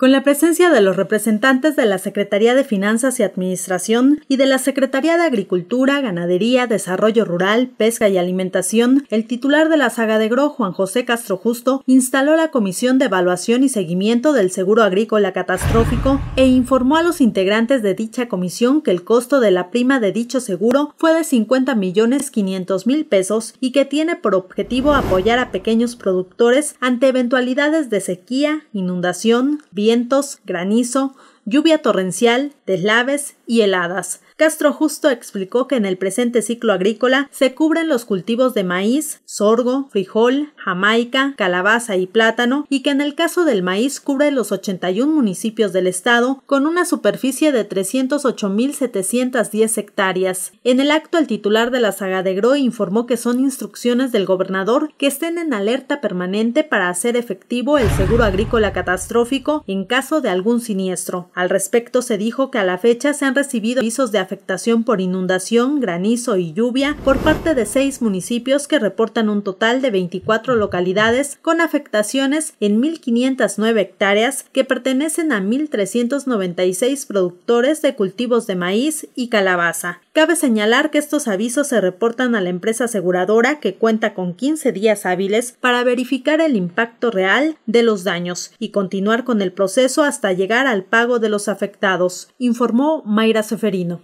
con la presencia de los representantes de la Secretaría de Finanzas y Administración y de la Secretaría de Agricultura, Ganadería, Desarrollo Rural, Pesca y Alimentación, el titular de la saga de Gro, Juan José Castro Justo, instaló la Comisión de Evaluación y Seguimiento del Seguro Agrícola Catastrófico e informó a los integrantes de dicha comisión que el costo de la prima de dicho seguro fue de 50 millones 500 mil pesos y que tiene por objetivo apoyar a pequeños productores ante eventualidades de sequía, inundación, vía vientos, granizo, lluvia torrencial, deslaves y heladas, Castro Justo explicó que en el presente ciclo agrícola se cubren los cultivos de maíz, sorgo, frijol, jamaica, calabaza y plátano, y que en el caso del maíz cubre los 81 municipios del estado con una superficie de 308.710 hectáreas. En el acto, el titular de la de Sagadegro informó que son instrucciones del gobernador que estén en alerta permanente para hacer efectivo el seguro agrícola catastrófico en caso de algún siniestro. Al respecto, se dijo que a la fecha se han recibido avisos de afectación por inundación, granizo y lluvia por parte de seis municipios que reportan un total de 24 localidades con afectaciones en 1.509 hectáreas que pertenecen a 1.396 productores de cultivos de maíz y calabaza. Cabe señalar que estos avisos se reportan a la empresa aseguradora que cuenta con 15 días hábiles para verificar el impacto real de los daños y continuar con el proceso hasta llegar al pago de los afectados, informó Mayra Seferino.